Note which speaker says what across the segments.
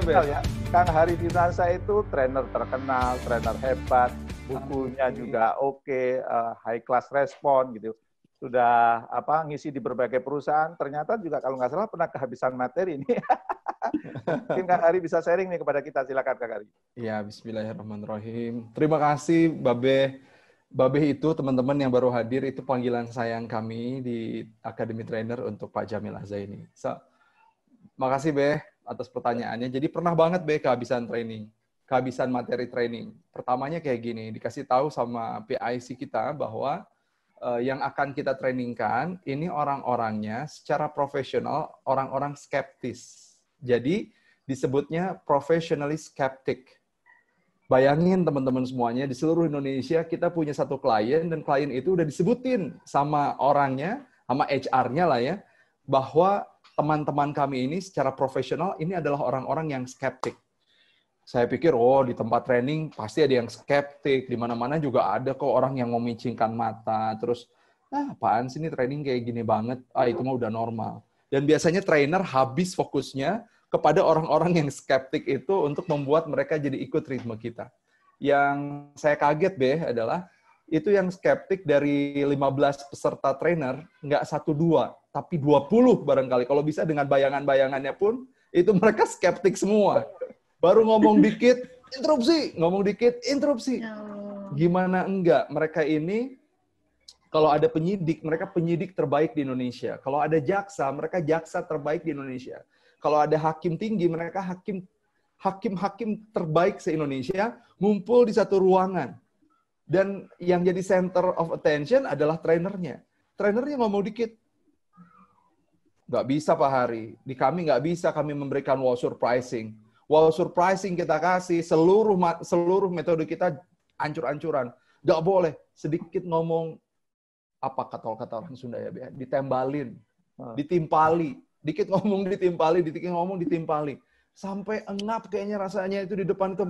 Speaker 1: ya. Kang Hari Dinansa itu trainer terkenal, trainer hebat, bukunya juga oke, okay, uh, eh, high class respon gitu. Sudah apa ngisi di berbagai perusahaan, ternyata juga kalau nggak salah pernah kehabisan materi ini. Mungkin Kang Hari bisa sharing nih kepada kita, silakan Kang Hari.
Speaker 2: Iya, bismillahirrahmanirrahim. Terima kasih Babe. Babe itu teman-teman yang baru hadir itu panggilan sayang kami di Akademi Trainer untuk Pak Jamil Azaini. So, makasih Beh atas pertanyaannya. Jadi pernah banget be kehabisan training, kehabisan materi training. Pertamanya kayak gini, dikasih tahu sama PIC kita bahwa uh, yang akan kita trainingkan ini orang-orangnya secara profesional orang-orang skeptis. Jadi disebutnya professionally skeptic. Bayangin teman-teman semuanya di seluruh Indonesia kita punya satu klien dan klien itu udah disebutin sama orangnya, sama HR-nya lah ya, bahwa teman-teman kami ini secara profesional ini adalah orang-orang yang skeptik. Saya pikir, oh di tempat training pasti ada yang skeptik, di mana-mana juga ada kok orang yang memicingkan mata, terus ah apaan sih ini training kayak gini banget, ah itu mah udah normal. Dan biasanya trainer habis fokusnya kepada orang-orang yang skeptik itu untuk membuat mereka jadi ikut ritme kita. Yang saya kaget deh adalah itu yang skeptik dari 15 peserta trainer, nggak satu dua tapi 20 barangkali. Kalau bisa dengan bayangan-bayangannya pun, itu mereka skeptik semua. Baru ngomong dikit, interupsi. Ngomong dikit, interupsi. Ya Gimana enggak? Mereka ini, kalau ada penyidik, mereka penyidik terbaik di Indonesia. Kalau ada jaksa, mereka jaksa terbaik di Indonesia. Kalau ada hakim tinggi, mereka hakim hakim-hakim terbaik se-Indonesia ngumpul di satu ruangan. Dan yang jadi center of attention adalah trainernya. Trainernya ngomong dikit, Nggak bisa Pak Hari. Di kami nggak bisa kami memberikan wow surprising. Wow surprising kita kasih seluruh seluruh metode kita ancur-ancuran. Nggak boleh sedikit ngomong apa kata-kata orang Sunda ya, Bia? ditembalin, ah. ditimpali, dikit ngomong ditimpali, dikit ngomong ditimpali. Sampai engap kayaknya rasanya itu di depan itu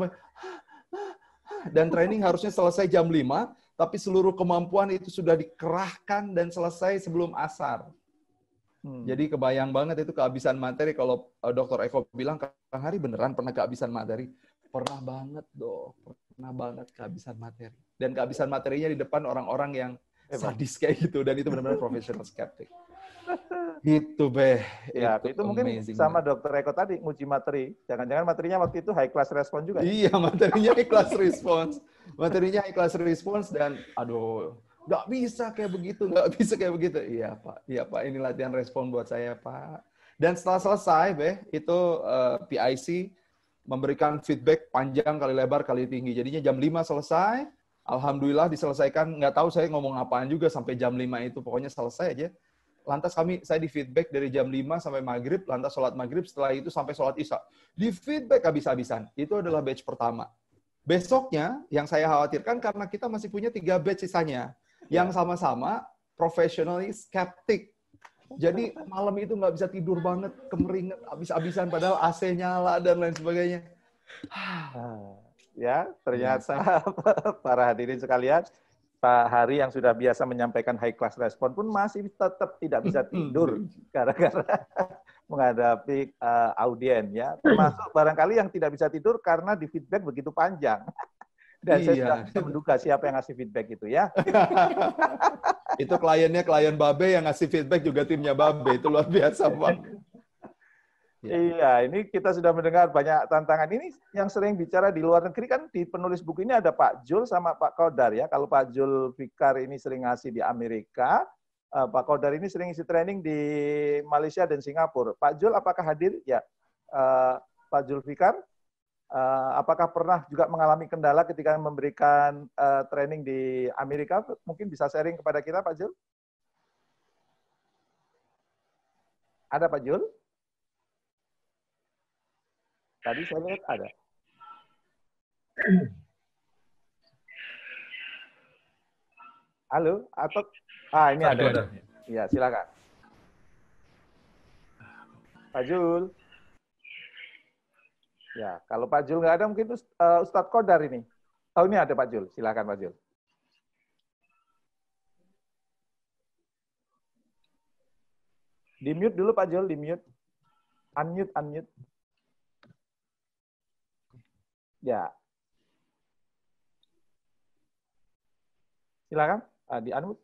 Speaker 2: Dan training harusnya selesai jam 5, tapi seluruh kemampuan itu sudah dikerahkan dan selesai sebelum asar. Hmm. Jadi kebayang banget itu kehabisan materi kalau uh, Dokter Eko bilang Kang Hari beneran pernah kehabisan materi. Pernah banget dok, pernah banget kehabisan materi. Dan kehabisan materinya di depan orang-orang yang sadis kayak gitu dan itu benar-benar professional skeptic. Itu be. Ya, itu, itu mungkin sama dokter
Speaker 1: Eko tadi nguji materi. Jangan-jangan materinya waktu itu high class response juga. Ya? Iya, materinya high class response.
Speaker 2: materinya high class response dan aduh nggak bisa kayak begitu, nggak bisa kayak begitu. Iya Pak, iya Pak, ini latihan respon buat saya Pak. Dan setelah selesai, Beh, itu uh, eh, PIC memberikan feedback panjang kali lebar kali tinggi. Jadinya jam 5 selesai, Alhamdulillah diselesaikan. Nggak tahu saya ngomong apaan juga sampai jam 5 itu, pokoknya selesai aja. Lantas kami, saya di feedback dari jam 5 sampai maghrib, lantas sholat maghrib, setelah itu sampai sholat isya. Di feedback habis-habisan. Itu adalah batch pertama. Besoknya, yang saya khawatirkan karena kita masih punya tiga batch sisanya yang iya. sama-sama professionally skeptik. Jadi malam itu nggak bisa tidur banget, kemeringet, abis-abisan padahal AC nyala dan lain sebagainya.
Speaker 1: ya, ternyata para hadirin sekalian, Pak Hari yang sudah biasa menyampaikan high class respon pun masih tetap tidak bisa tidur gara-gara menghadapi uh, eh, audien ya termasuk barangkali yang tidak bisa tidur karena di feedback begitu panjang dan iya. saya
Speaker 2: sudah menduga siapa yang ngasih feedback itu ya. itu kliennya klien Babe yang ngasih feedback juga timnya Babe. Itu luar biasa, Bang. Ya.
Speaker 1: Iya, ini kita sudah mendengar banyak tantangan. Ini yang sering bicara di luar negeri kan di penulis buku ini ada Pak Jul sama Pak Kodar ya. Kalau Pak Jul Fikar ini sering ngasih di Amerika, eh, Pak Kodar ini sering isi training di Malaysia dan Singapura. Pak Jul apakah hadir? Ya, eh, Pak Jul Fikar? Uh, apakah pernah juga mengalami kendala ketika memberikan uh, training di Amerika? Mungkin bisa sharing kepada kita, Pak Jul. Ada Pak Jul? Tadi saya lihat ada. Halo, atau ah ini ada. Iya, silakan. Pak Jul. Ya, kalau Pak Jul nggak ada mungkin eh, Ustadz Kodar ini. Tahun oh, ini ada Pak Jul, silakan Pak Jul. Di mute dulu Pak Jul, di mute. Unmute, unmute. Ya. Silakan, uh, ah, di unmute.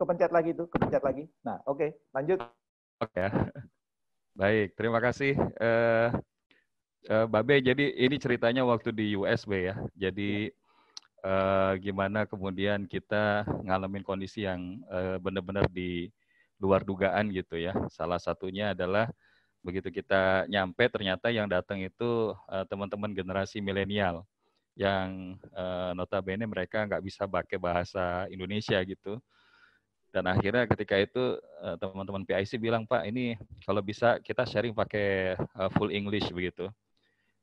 Speaker 1: Kepencet lagi itu, kepencet lagi. Nah, oke, okay, lanjut.
Speaker 3: Oke. Okay. Ya. Baik, terima kasih. Uh, uh, eh, Babe, jadi ini ceritanya waktu di USB ya. Jadi uh, gimana kemudian kita ngalamin kondisi yang uh, benar-benar di luar dugaan gitu ya. Salah satunya adalah begitu kita nyampe ternyata yang datang itu uh, teman-teman generasi milenial yang uh, notabene mereka nggak bisa pakai bahasa Indonesia gitu. Dan akhirnya ketika itu teman-teman PIC bilang, Pak ini kalau bisa kita sharing pakai uh, full English begitu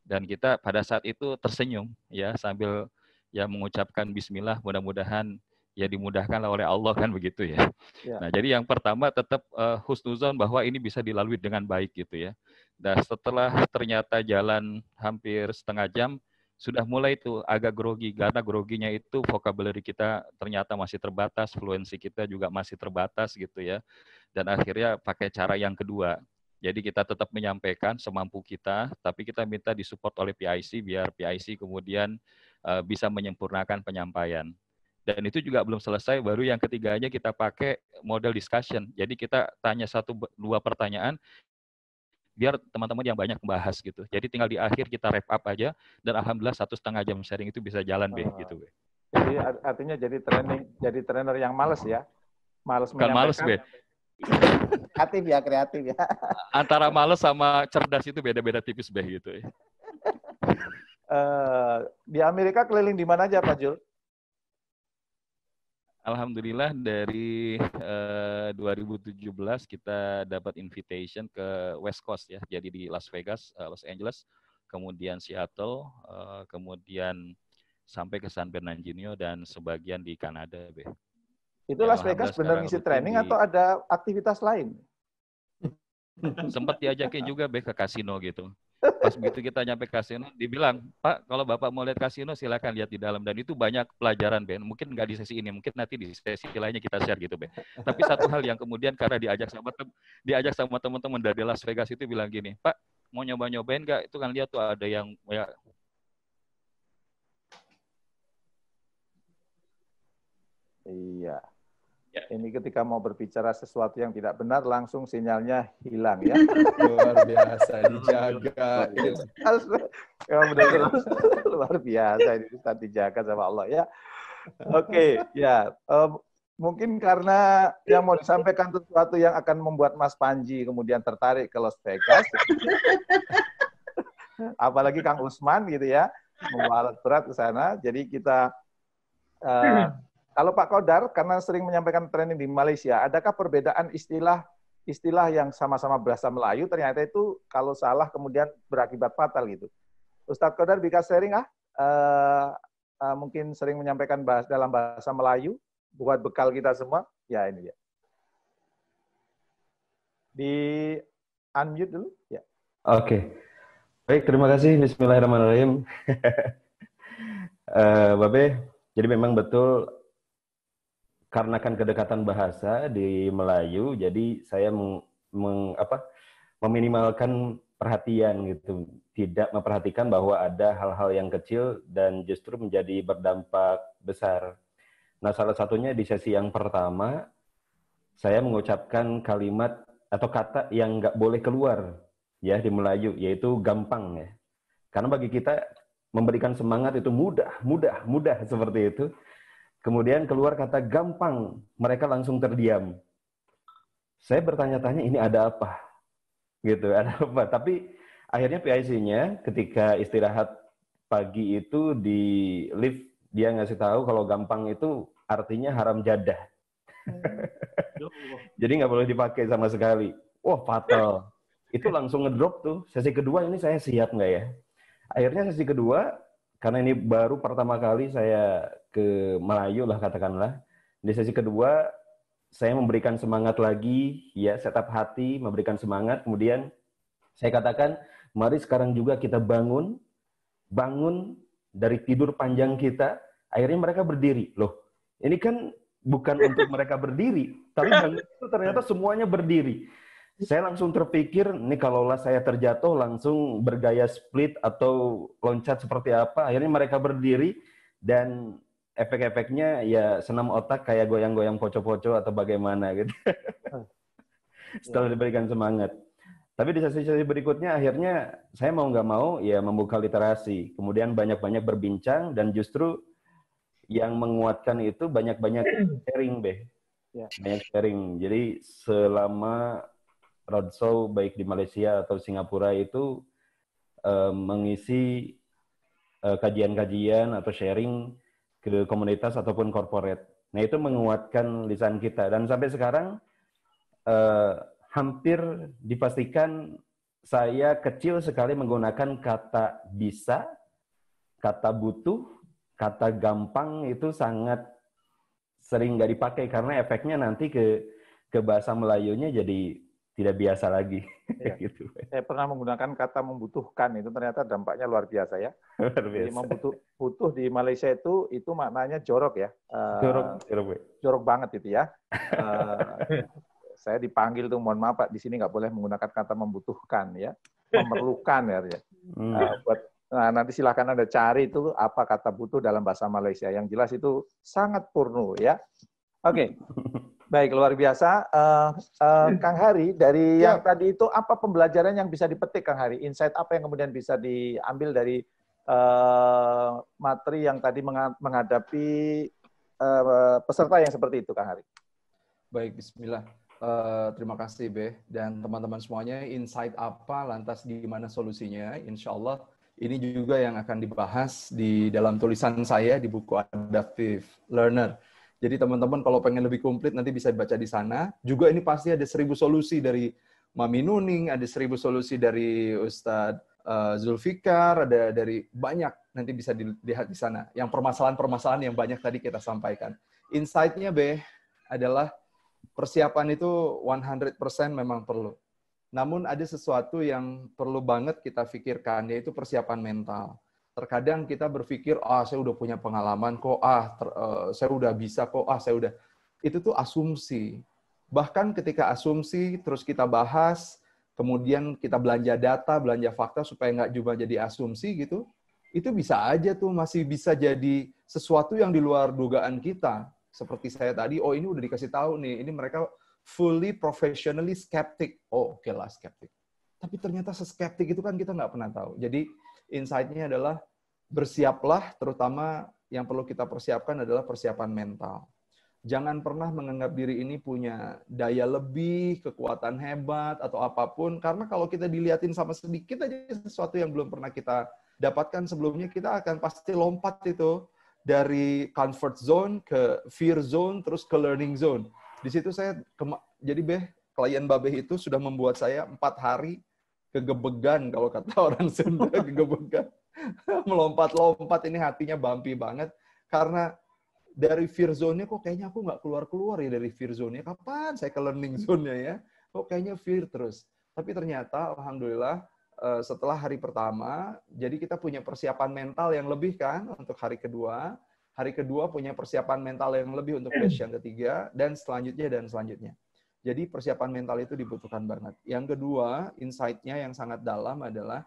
Speaker 3: dan kita pada saat itu tersenyum ya sambil ya mengucapkan bismillah mudah-mudahan ya dimudahkan oleh Allah kan begitu ya. ya. Nah, jadi yang pertama tetap uh, eh, husnuzon bahwa ini bisa dilalui dengan baik gitu ya. Dan setelah ternyata jalan hampir setengah jam sudah mulai itu agak grogi karena groginya itu vocabulary kita ternyata masih terbatas, fluensi kita juga masih terbatas gitu ya. Dan akhirnya pakai cara yang kedua jadi kita tetap menyampaikan semampu kita, tapi kita minta disupport oleh PIC biar PIC kemudian eh, bisa menyempurnakan penyampaian. Dan itu juga belum selesai, baru yang ketiganya kita pakai model discussion. Jadi kita tanya satu dua pertanyaan, biar teman-teman yang banyak membahas gitu. Jadi tinggal di akhir kita wrap up aja dan alhamdulillah satu setengah jam sharing itu bisa jalan deh ah. gitu
Speaker 1: Jadi artinya jadi training, jadi trainer yang males ya, males Kan males kreatif ya, kreatif ya.
Speaker 3: Antara males sama cerdas itu beda-beda tipis beh gitu ya.
Speaker 1: Eh, di Amerika keliling di mana aja Pak Jul?
Speaker 3: Alhamdulillah dari eh, uh, 2017 kita dapat invitation ke West Coast ya, jadi di Las Vegas, eh, Los Angeles, kemudian Seattle, uh, kemudian sampai ke San Bernardino dan sebagian di Kanada, beh.
Speaker 1: Itu ya, Las Vegas benar ngisi training atau ada aktivitas lain?
Speaker 3: Sempat diajakin juga be ke kasino gitu. Pas begitu kita nyampe kasino, dibilang, Pak, kalau Bapak mau lihat kasino, silakan lihat di dalam. Dan itu banyak pelajaran, Ben. Mungkin nggak di sesi ini, mungkin nanti di sesi lainnya kita share gitu, Ben. Tapi satu hal yang kemudian karena diajak sama diajak sama teman-teman dari Las Vegas itu bilang gini, Pak, mau nyoba-nyobain nggak? Itu kan lihat tuh ada yang ya,
Speaker 1: Iya. Ya. Ini ketika mau berbicara sesuatu yang tidak benar, langsung sinyalnya hilang ya. Luar biasa, dijaga. ya, biasa, Luar biasa, ini Ustaz dijaga sama Allah ya. Oke, okay, ya. Um, mungkin karena yang mau disampaikan sesuatu yang akan membuat Mas Panji kemudian tertarik ke Las Vegas. Apalagi Kang Usman gitu ya, membawa berat ke sana. Jadi kita uh, kalau Pak Kodar, karena sering menyampaikan training di Malaysia, adakah perbedaan istilah istilah yang sama-sama berasal Melayu ternyata itu kalau salah kemudian berakibat fatal gitu. Ustadz Kodar bisa sharing ah, uh, uh, mungkin sering menyampaikan bahas, dalam bahasa Melayu buat bekal kita semua. Ya ini ya. Di unmute dulu. Ya. Oke. Okay.
Speaker 4: Baik, terima kasih. Bismillahirrahmanirrahim. uh, Babe, jadi memang betul karena kan kedekatan bahasa di Melayu, jadi saya meng, meng, apa, meminimalkan perhatian gitu, tidak memperhatikan bahwa ada hal-hal yang kecil dan justru menjadi berdampak besar. Nah, salah satunya di sesi yang pertama, saya mengucapkan kalimat atau kata yang nggak boleh keluar ya di Melayu, yaitu gampang ya. Karena bagi kita memberikan semangat itu mudah, mudah, mudah seperti itu Kemudian keluar kata gampang, mereka langsung terdiam. Saya bertanya-tanya ini ada apa? Gitu, ada apa? Tapi akhirnya PIC-nya ketika istirahat pagi itu di lift dia ngasih tahu kalau gampang itu artinya haram jadah. Ya Jadi nggak boleh dipakai sama sekali. Wah fatal. Itu langsung ngedrop tuh. Sesi kedua ini saya siap nggak ya? Akhirnya sesi kedua, karena ini baru pertama kali saya ke Melayu lah katakanlah. Di sesi kedua saya memberikan semangat lagi, ya setup hati, memberikan semangat. Kemudian saya katakan, mari sekarang juga kita bangun, bangun dari tidur panjang kita. Akhirnya mereka berdiri. Loh, ini kan bukan untuk mereka berdiri, tapi itu ternyata semuanya berdiri. Saya langsung terpikir, nih kalaulah saya terjatuh langsung bergaya split atau loncat seperti apa. Akhirnya mereka berdiri dan efek-efeknya ya senam otak kayak goyang-goyang poco-poco atau bagaimana gitu. Hmm. Setelah diberikan semangat. Tapi di sesi-sesi berikutnya akhirnya saya mau nggak mau ya membuka literasi. Kemudian banyak-banyak berbincang dan justru yang menguatkan itu banyak-banyak sharing beh,
Speaker 5: ya.
Speaker 3: Banyak
Speaker 4: sharing. Jadi selama roadshow baik di Malaysia atau Singapura itu eh, mengisi eh, kajian-kajian atau sharing ke komunitas ataupun corporate. Nah, itu menguatkan lisan kita. Dan sampai sekarang, eh, hampir dipastikan saya kecil sekali menggunakan kata bisa, kata butuh, kata gampang itu sangat sering nggak dipakai karena efeknya nanti ke ke bahasa Melayunya jadi tidak biasa lagi. Iya. gitu.
Speaker 1: Saya pernah menggunakan kata membutuhkan itu ternyata dampaknya luar biasa ya. Luar biasa. Jadi membutuh butuh di Malaysia itu itu maknanya jorok ya. Eh, jorok, jorok, jorok banget itu ya. Eh, saya dipanggil tuh mohon maaf Pak di sini nggak boleh menggunakan kata membutuhkan ya, memerlukan ya. ya. Hmm. Eh, buat Nah, nanti silahkan Anda cari itu apa kata butuh dalam bahasa Malaysia. Yang jelas itu sangat purnu ya. Oke. Okay. Baik, luar biasa. Uh, uh, Kang Hari, dari ya. yang tadi itu apa pembelajaran yang bisa dipetik Kang Hari? Insight apa yang kemudian bisa diambil dari uh, materi yang tadi menghadapi uh, peserta yang seperti itu Kang Hari?
Speaker 2: Baik, bismillah. Uh, terima kasih Be dan teman-teman semuanya. Insight apa lantas di mana solusinya? Insya Allah ini juga yang akan dibahas di dalam tulisan saya di buku Adaptive Learner jadi teman-teman kalau pengen lebih komplit nanti bisa baca di sana. Juga ini pasti ada seribu solusi dari Mami Nuning, ada seribu solusi dari Ustadz uh, Zulfikar, ada dari banyak nanti bisa dilihat di sana. Yang permasalahan-permasalahan yang banyak tadi kita sampaikan. Insight-nya B adalah persiapan itu 100% memang perlu. Namun ada sesuatu yang perlu banget kita pikirkan, yaitu persiapan mental terkadang kita berpikir ah saya udah punya pengalaman kok ah ter, uh, saya udah bisa kok ah saya udah itu tuh asumsi bahkan ketika asumsi terus kita bahas kemudian kita belanja data belanja fakta supaya nggak cuma jadi asumsi gitu itu bisa aja tuh masih bisa jadi sesuatu yang di luar dugaan kita seperti saya tadi oh ini udah dikasih tahu nih ini mereka fully professionally skeptic oh oke okay lah skeptic tapi ternyata seskeptik itu kan kita nggak pernah tahu jadi insight-nya adalah bersiaplah, terutama yang perlu kita persiapkan adalah persiapan mental. Jangan pernah menganggap diri ini punya daya lebih, kekuatan hebat, atau apapun. Karena kalau kita dilihatin sama sedikit aja sesuatu yang belum pernah kita dapatkan sebelumnya, kita akan pasti lompat itu dari comfort zone ke fear zone, terus ke learning zone. Di situ saya, jadi Beh, klien Babeh itu sudah membuat saya empat hari kegebegan kalau kata orang Sunda kegebegan melompat-lompat ini hatinya bumpy banget karena dari fear zone-nya kok kayaknya aku nggak keluar-keluar ya dari fear zone-nya. Kapan saya ke learning zone-nya ya? Kok kayaknya fear terus. Tapi ternyata alhamdulillah eh, setelah hari pertama, jadi kita punya persiapan mental yang lebih kan untuk hari kedua. Hari kedua punya persiapan mental yang lebih untuk session hmm. ketiga dan selanjutnya dan selanjutnya. Jadi persiapan mental itu dibutuhkan banget. Yang kedua, insight-nya yang sangat dalam adalah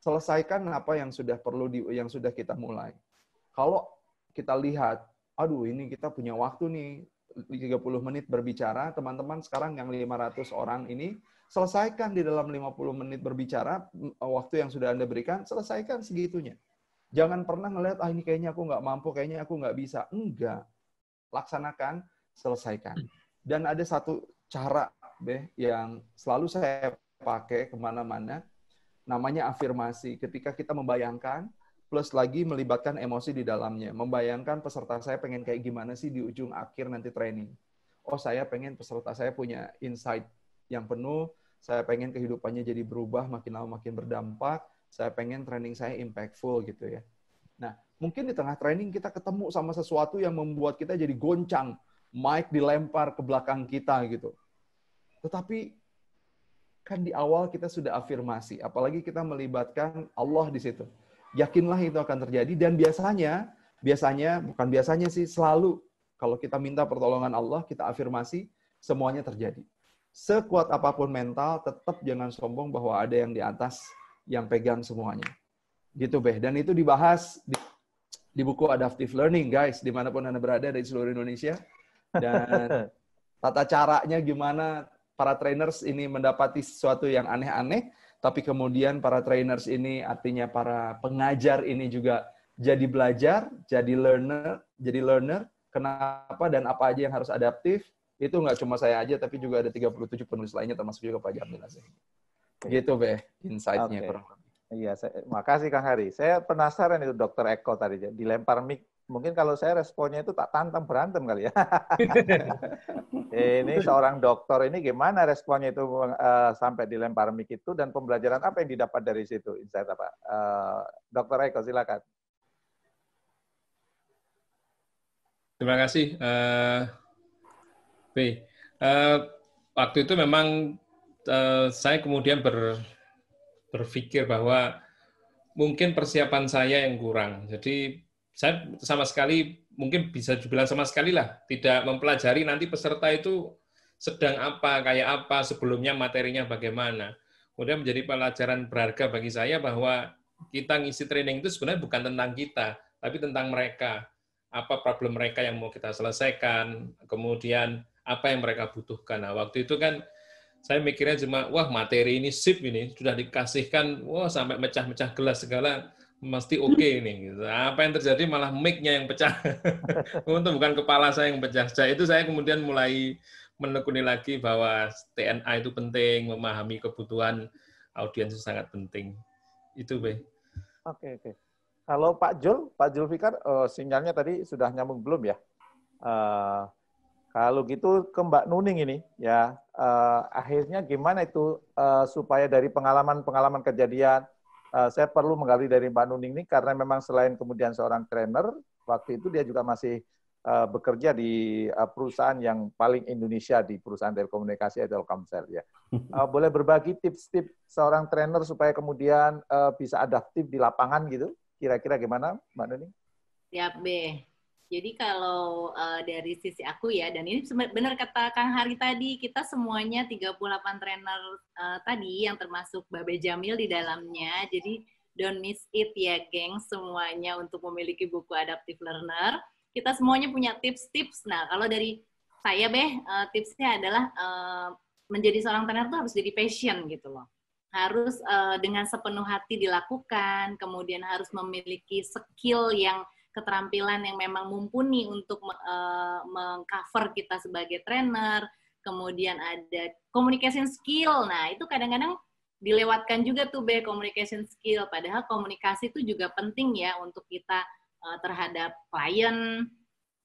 Speaker 2: selesaikan apa yang sudah perlu di, yang sudah kita mulai. Kalau kita lihat, aduh ini kita punya waktu nih 30 menit berbicara, teman-teman sekarang yang 500 orang ini selesaikan di dalam 50 menit berbicara waktu yang sudah Anda berikan, selesaikan segitunya. Jangan pernah ngelihat, ah ini kayaknya aku nggak mampu, kayaknya aku nggak bisa. Enggak. Laksanakan, selesaikan. Dan ada satu cara be yang selalu saya pakai kemana-mana, namanya afirmasi. Ketika kita membayangkan, plus lagi melibatkan emosi di dalamnya. Membayangkan peserta saya pengen kayak gimana sih di ujung akhir nanti training. Oh saya pengen peserta saya punya insight yang penuh, saya pengen kehidupannya jadi berubah, makin lama makin berdampak, saya pengen training saya impactful gitu ya. Nah, mungkin di tengah training kita ketemu sama sesuatu yang membuat kita jadi goncang. Mike dilempar ke belakang kita gitu. Tetapi kan di awal kita sudah afirmasi, apalagi kita melibatkan Allah di situ. Yakinlah itu akan terjadi dan biasanya, biasanya bukan biasanya sih selalu kalau kita minta pertolongan Allah, kita afirmasi semuanya terjadi. Sekuat apapun mental, tetap jangan sombong bahwa ada yang di atas yang pegang semuanya. Gitu, Beh. Dan itu dibahas di, di buku Adaptive Learning, guys. Dimanapun Anda berada dari seluruh Indonesia, dan tata caranya gimana para trainers ini mendapati sesuatu yang aneh-aneh tapi kemudian para trainers ini artinya para pengajar ini juga jadi belajar, jadi learner, jadi learner kenapa dan apa aja yang harus adaptif itu nggak cuma saya aja tapi juga ada 37 penulis lainnya termasuk juga Pak Jamil Azim. Gitu be insight-nya
Speaker 1: okay. Iya, saya, makasih Kang Hari. Saya penasaran itu Dokter Eko tadi dilempar mic mungkin kalau saya responnya itu tak tantang berantem kali ya. ini seorang dokter ini gimana responnya itu uh, sampai dilempar mik itu dan pembelajaran apa yang didapat dari situ? Insight apa? Uh, Dokter Eko silakan.
Speaker 3: Terima kasih, uh, eh, B. Uh, waktu itu memang uh, saya kemudian ber, berpikir bahwa mungkin persiapan saya yang kurang. Jadi saya sama sekali mungkin bisa dibilang sama sekali lah tidak mempelajari nanti peserta itu sedang apa kayak apa sebelumnya materinya bagaimana kemudian menjadi pelajaran berharga bagi saya bahwa kita ngisi training itu sebenarnya bukan tentang kita tapi tentang mereka apa problem mereka yang mau kita selesaikan kemudian apa yang mereka butuhkan nah waktu itu kan saya mikirnya cuma wah materi ini sip ini sudah dikasihkan wah sampai mecah-mecah gelas segala mesti oke okay nih. Gitu. Apa yang terjadi malah mic-nya yang pecah. Untuk bukan kepala saya yang pecah. Sejak nah, itu saya kemudian mulai menekuni lagi bahwa TNA itu penting, memahami kebutuhan audiens itu sangat penting. Itu, Be.
Speaker 1: Oke, oke. Okay. Kalau Pak Jul, Pak Jul Fikar, uh, sinyalnya tadi sudah nyambung belum ya? Uh, kalau gitu ke Mbak Nuning ini, ya uh, akhirnya gimana itu uh, supaya dari pengalaman-pengalaman kejadian Eh, saya perlu menggali dari Mbak Nuning ini karena memang selain kemudian seorang trainer, waktu itu dia juga masih uh, bekerja di uh, perusahaan yang paling Indonesia di perusahaan telekomunikasi Telkomsel ya. Uh, boleh berbagi tips-tips seorang trainer supaya kemudian uh, bisa adaptif di lapangan gitu? Kira-kira gimana Mbak Nuning?
Speaker 5: Siap, B. Jadi kalau uh, dari sisi aku ya, dan ini benar kata Kang Hari tadi, kita semuanya 38 trainer uh, tadi yang termasuk Babe Jamil di dalamnya. Jadi don't miss it ya geng semuanya untuk memiliki buku Adaptive Learner. Kita semuanya punya tips-tips. Nah kalau dari saya Beh, uh, tipsnya adalah uh, menjadi seorang trainer itu harus jadi passion gitu loh harus uh, dengan sepenuh hati dilakukan, kemudian harus memiliki skill yang keterampilan yang memang mumpuni untuk uh, mengcover kita sebagai trainer, kemudian ada communication skill. Nah, itu kadang-kadang dilewatkan juga tuh be communication skill padahal komunikasi itu juga penting ya untuk kita uh, terhadap klien,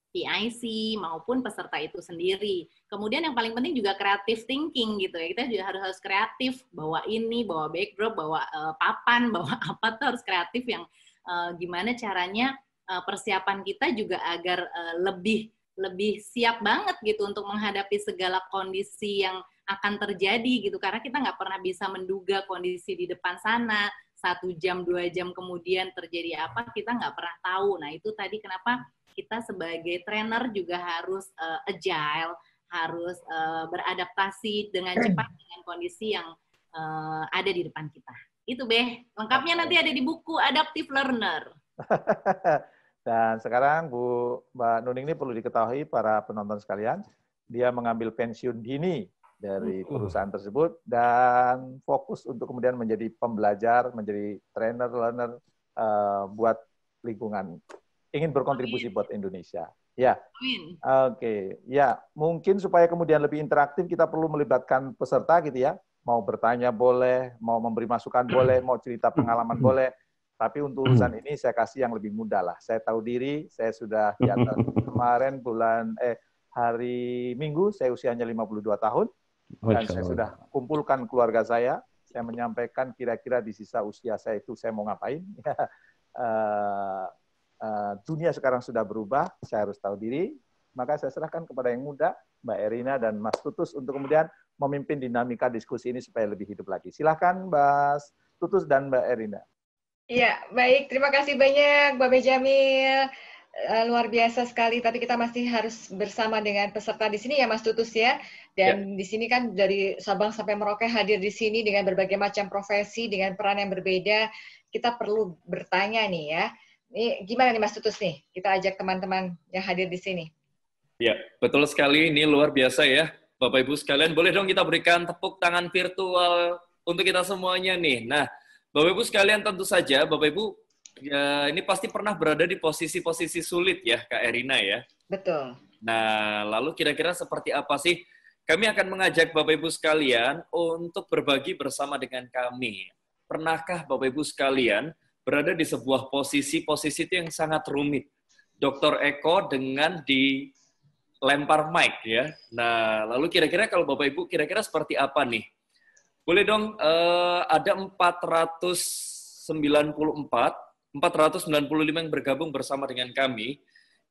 Speaker 5: PIC maupun peserta itu sendiri. Kemudian yang paling penting juga creative thinking gitu ya. Kita juga harus harus kreatif bawa ini, bawa backdrop, bawa uh, papan, bawa apa tuh harus kreatif yang uh, gimana caranya Eh, persiapan kita juga agar eh, lebih lebih siap banget gitu untuk menghadapi segala kondisi yang akan terjadi gitu karena kita nggak pernah bisa menduga kondisi di depan sana satu jam dua jam kemudian terjadi apa kita nggak pernah tahu nah itu tadi kenapa kita sebagai trainer juga harus uh, agile harus uh, beradaptasi dengan hmm. cepat dengan kondisi yang uh, ada di depan kita itu beh lengkapnya nanti ada di buku adaptive learner
Speaker 1: Dan sekarang Bu Mbak Nuning ini perlu diketahui para penonton sekalian, dia mengambil pensiun dini dari perusahaan tersebut dan fokus untuk kemudian menjadi pembelajar, menjadi trainer, learner uh, buat lingkungan. Ingin berkontribusi Amin. buat Indonesia. Ya. Oke. Okay. Ya, mungkin supaya kemudian lebih interaktif kita perlu melibatkan peserta gitu ya. Mau bertanya boleh, mau memberi masukan boleh, mau cerita pengalaman boleh tapi untuk hmm. urusan ini saya kasih yang lebih mudah lah. Saya tahu diri, saya sudah di atas kemarin bulan eh hari Minggu saya usianya 52 tahun dan saya sudah kumpulkan keluarga saya. Saya menyampaikan kira-kira di sisa usia saya itu saya mau ngapain. uh, uh, dunia sekarang sudah berubah, saya harus tahu diri. Maka saya serahkan kepada yang muda, Mbak Erina dan Mas Tutus untuk kemudian memimpin dinamika diskusi ini supaya lebih hidup lagi. Silahkan Mbak Tutus dan Mbak Erina.
Speaker 6: Iya, baik. Terima kasih banyak, Mbak Jamil. Uh, eh, luar biasa sekali, tapi kita masih harus bersama dengan peserta di sini ya, Mas Tutus ya. Dan ya. di sini kan dari Sabang sampai Merauke hadir di sini dengan berbagai macam profesi, dengan peran yang berbeda. Kita perlu bertanya nih ya. Ini gimana nih Mas Tutus nih? Kita ajak teman-teman yang hadir di sini.
Speaker 7: Ya, betul sekali. Ini luar biasa ya. Bapak Ibu sekalian, boleh dong kita berikan tepuk tangan virtual untuk kita semuanya nih. Nah, Bapak Ibu sekalian tentu saja Bapak Ibu ya, ini pasti pernah berada di posisi-posisi sulit ya Kak Erina ya. Betul. Nah, lalu kira-kira seperti apa sih kami akan mengajak Bapak Ibu sekalian untuk berbagi bersama dengan kami. Pernahkah Bapak Ibu sekalian berada di sebuah posisi-posisi itu yang sangat rumit? Dokter Eko dengan di lempar mic ya. Nah, lalu kira-kira kalau Bapak Ibu kira-kira seperti apa nih boleh dong, uh, ada 494, 495 yang bergabung bersama dengan kami.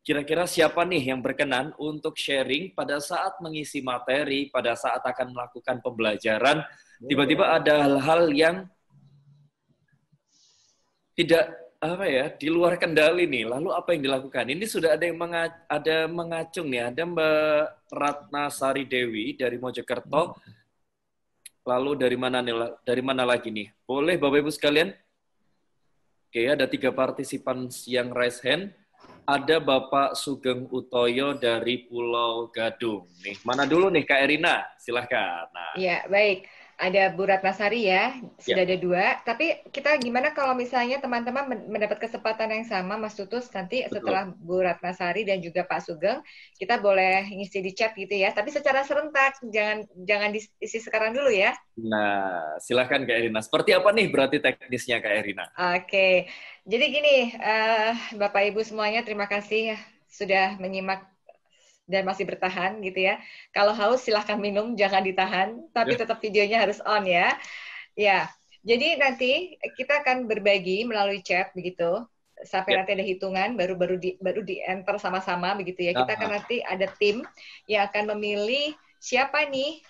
Speaker 7: Kira-kira siapa nih yang berkenan untuk sharing pada saat mengisi materi, pada saat akan melakukan pembelajaran, tiba-tiba ada hal-hal yang tidak apa ya di luar kendali nih. Lalu apa yang dilakukan? Ini sudah ada yang ada mengacung nih. Ada Mbak Ratna Sari Dewi dari Mojokerto. Lalu dari mana nih, dari mana lagi nih? Boleh Bapak Ibu sekalian? Oke, ada tiga partisipan yang raise hand. Ada Bapak Sugeng Utoyo dari Pulau Gadung. Nih, mana dulu nih Kak Erina? Silahkan. Nah.
Speaker 6: Iya, baik ada Bu Ratnasari ya, sudah ya. ada dua. Tapi kita gimana kalau misalnya teman-teman mendapat kesempatan yang sama, Mas Tutus, nanti Betul. setelah Bu Ratnasari dan juga Pak Sugeng, kita boleh ngisi di chat gitu ya. Tapi secara serentak, jangan jangan diisi sekarang dulu ya.
Speaker 7: Nah, silahkan Kak Erina. Seperti apa nih berarti teknisnya Kak Erina?
Speaker 6: Oke, jadi gini, uh, Bapak Ibu semuanya, terima kasih sudah menyimak dan masih bertahan gitu ya. Kalau haus silahkan minum, jangan ditahan, tapi yeah. tetap videonya harus on ya. Ya, jadi nanti kita akan berbagi melalui chat begitu sampai yeah. nanti ada hitungan baru baru di baru di enter sama-sama begitu ya. Kita akan nanti ada tim yang akan memilih siapa nih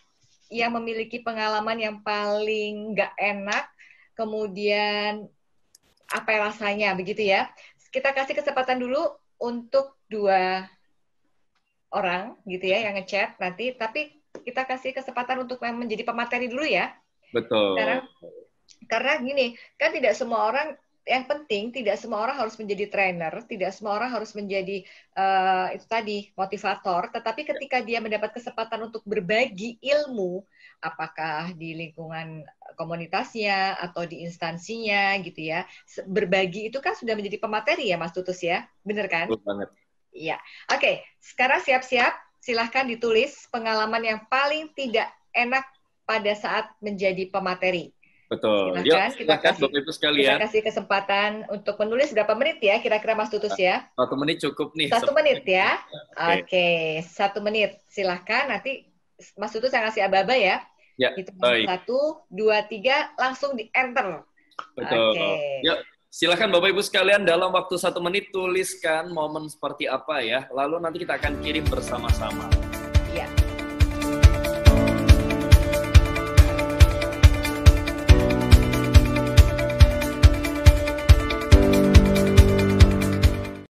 Speaker 6: yang memiliki pengalaman yang paling nggak enak, kemudian apa rasanya begitu ya. Kita kasih kesempatan dulu untuk dua orang gitu ya yang ngechat nanti, tapi kita kasih kesempatan untuk menjadi pemateri dulu ya.
Speaker 7: Betul. Sekarang,
Speaker 6: karena gini, kan tidak semua orang yang penting tidak semua orang harus menjadi trainer, tidak semua orang harus menjadi uh, itu tadi motivator, tetapi ketika dia mendapat kesempatan untuk berbagi ilmu, apakah di lingkungan komunitasnya atau di instansinya gitu ya, berbagi itu kan sudah menjadi pemateri ya Mas Tutus ya, benar kan? Betul banget. Iya. Oke, okay. sekarang siap-siap silahkan ditulis pengalaman yang paling tidak enak pada saat menjadi pemateri.
Speaker 7: Betul. Silahkan, Yuk, kita kasih, Bapak sekalian. Kita kasih
Speaker 6: kesempatan untuk menulis berapa menit ya, kira-kira Mas Tutus ya?
Speaker 7: Satu menit cukup nih. Satu menit ya? Oke, okay.
Speaker 6: okay. satu menit. Silahkan nanti Mas Tutus saya kasih ababa ya. Ya, Itu Satu, dua, tiga, langsung di-enter.
Speaker 7: Betul. Oke. Okay. Yuk, Silahkan Bapak Ibu sekalian dalam waktu satu menit tuliskan momen seperti apa ya. Lalu nanti kita akan kirim bersama-sama.
Speaker 5: Yeah.